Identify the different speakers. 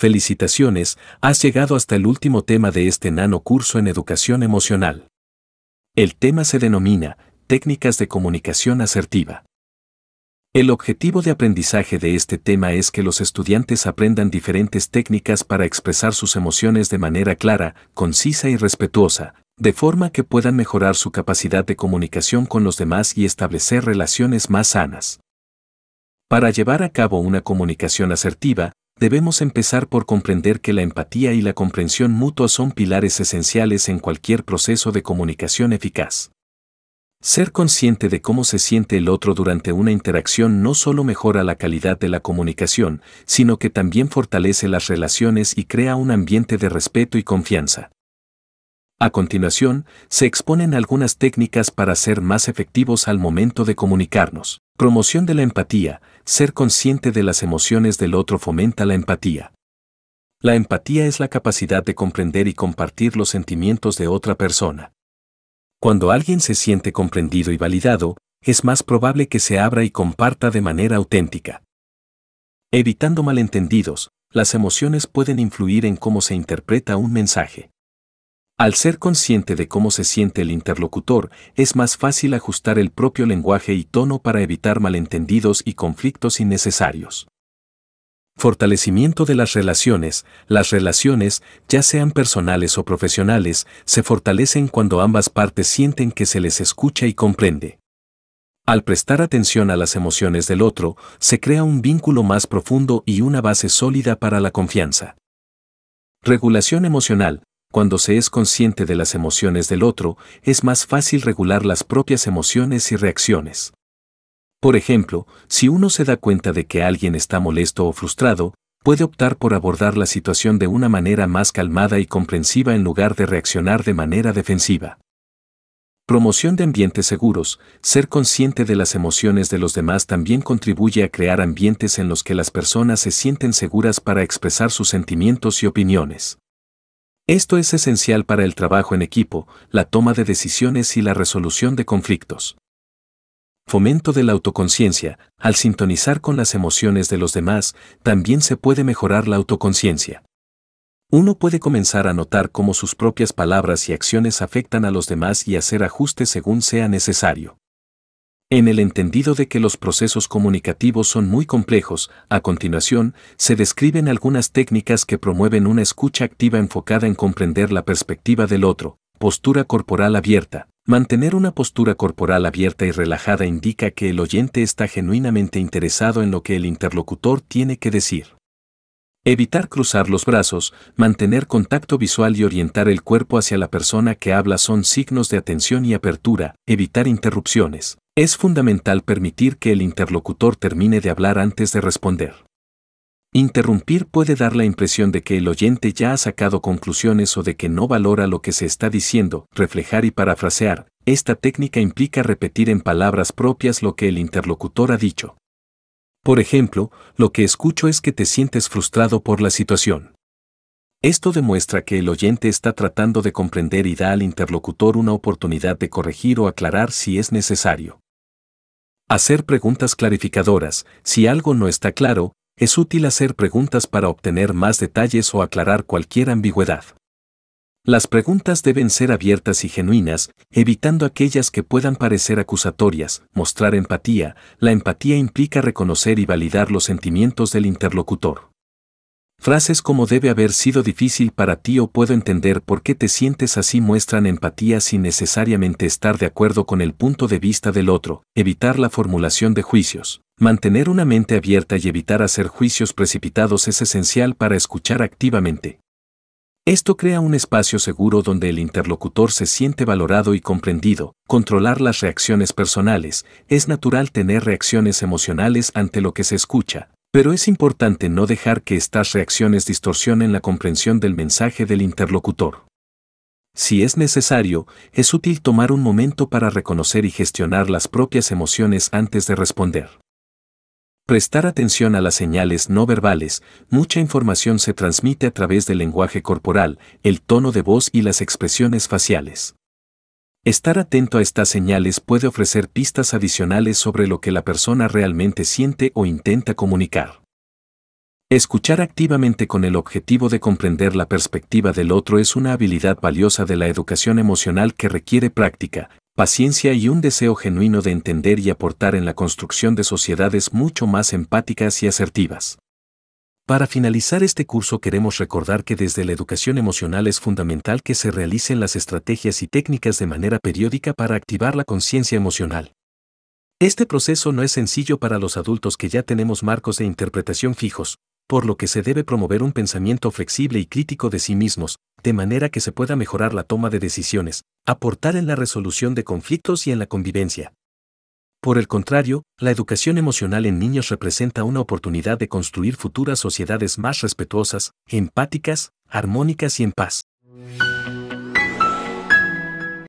Speaker 1: Felicitaciones, has llegado hasta el último tema de este nano curso en educación emocional. El tema se denomina Técnicas de comunicación asertiva. El objetivo de aprendizaje de este tema es que los estudiantes aprendan diferentes técnicas para expresar sus emociones de manera clara, concisa y respetuosa, de forma que puedan mejorar su capacidad de comunicación con los demás y establecer relaciones más sanas. Para llevar a cabo una comunicación asertiva, debemos empezar por comprender que la empatía y la comprensión mutua son pilares esenciales en cualquier proceso de comunicación eficaz. Ser consciente de cómo se siente el otro durante una interacción no solo mejora la calidad de la comunicación, sino que también fortalece las relaciones y crea un ambiente de respeto y confianza. A continuación, se exponen algunas técnicas para ser más efectivos al momento de comunicarnos. Promoción de la empatía. Ser consciente de las emociones del otro fomenta la empatía. La empatía es la capacidad de comprender y compartir los sentimientos de otra persona. Cuando alguien se siente comprendido y validado, es más probable que se abra y comparta de manera auténtica. Evitando malentendidos, las emociones pueden influir en cómo se interpreta un mensaje. Al ser consciente de cómo se siente el interlocutor, es más fácil ajustar el propio lenguaje y tono para evitar malentendidos y conflictos innecesarios. Fortalecimiento de las relaciones. Las relaciones, ya sean personales o profesionales, se fortalecen cuando ambas partes sienten que se les escucha y comprende. Al prestar atención a las emociones del otro, se crea un vínculo más profundo y una base sólida para la confianza. Regulación emocional. Cuando se es consciente de las emociones del otro, es más fácil regular las propias emociones y reacciones. Por ejemplo, si uno se da cuenta de que alguien está molesto o frustrado, puede optar por abordar la situación de una manera más calmada y comprensiva en lugar de reaccionar de manera defensiva. Promoción de ambientes seguros, ser consciente de las emociones de los demás también contribuye a crear ambientes en los que las personas se sienten seguras para expresar sus sentimientos y opiniones. Esto es esencial para el trabajo en equipo, la toma de decisiones y la resolución de conflictos. Fomento de la autoconciencia, al sintonizar con las emociones de los demás, también se puede mejorar la autoconciencia. Uno puede comenzar a notar cómo sus propias palabras y acciones afectan a los demás y hacer ajustes según sea necesario. En el entendido de que los procesos comunicativos son muy complejos, a continuación se describen algunas técnicas que promueven una escucha activa enfocada en comprender la perspectiva del otro, postura corporal abierta. Mantener una postura corporal abierta y relajada indica que el oyente está genuinamente interesado en lo que el interlocutor tiene que decir. Evitar cruzar los brazos, mantener contacto visual y orientar el cuerpo hacia la persona que habla son signos de atención y apertura, evitar interrupciones. Es fundamental permitir que el interlocutor termine de hablar antes de responder. Interrumpir puede dar la impresión de que el oyente ya ha sacado conclusiones o de que no valora lo que se está diciendo. Reflejar y parafrasear, esta técnica implica repetir en palabras propias lo que el interlocutor ha dicho. Por ejemplo, lo que escucho es que te sientes frustrado por la situación. Esto demuestra que el oyente está tratando de comprender y da al interlocutor una oportunidad de corregir o aclarar si es necesario. Hacer preguntas clarificadoras, si algo no está claro, es útil hacer preguntas para obtener más detalles o aclarar cualquier ambigüedad. Las preguntas deben ser abiertas y genuinas, evitando aquellas que puedan parecer acusatorias, mostrar empatía, la empatía implica reconocer y validar los sentimientos del interlocutor. Frases como debe haber sido difícil para ti o puedo entender por qué te sientes así muestran empatía sin necesariamente estar de acuerdo con el punto de vista del otro, evitar la formulación de juicios. Mantener una mente abierta y evitar hacer juicios precipitados es esencial para escuchar activamente. Esto crea un espacio seguro donde el interlocutor se siente valorado y comprendido. Controlar las reacciones personales. Es natural tener reacciones emocionales ante lo que se escucha, pero es importante no dejar que estas reacciones distorsionen la comprensión del mensaje del interlocutor. Si es necesario, es útil tomar un momento para reconocer y gestionar las propias emociones antes de responder. Prestar atención a las señales no verbales, mucha información se transmite a través del lenguaje corporal, el tono de voz y las expresiones faciales. Estar atento a estas señales puede ofrecer pistas adicionales sobre lo que la persona realmente siente o intenta comunicar. Escuchar activamente con el objetivo de comprender la perspectiva del otro es una habilidad valiosa de la educación emocional que requiere práctica, paciencia y un deseo genuino de entender y aportar en la construcción de sociedades mucho más empáticas y asertivas. Para finalizar este curso queremos recordar que desde la educación emocional es fundamental que se realicen las estrategias y técnicas de manera periódica para activar la conciencia emocional. Este proceso no es sencillo para los adultos que ya tenemos marcos de interpretación fijos, por lo que se debe promover un pensamiento flexible y crítico de sí mismos, de manera que se pueda mejorar la toma de decisiones, aportar en la resolución de conflictos y en la convivencia. Por el contrario, la educación emocional en niños representa una oportunidad de construir futuras sociedades más respetuosas, empáticas, armónicas y en paz.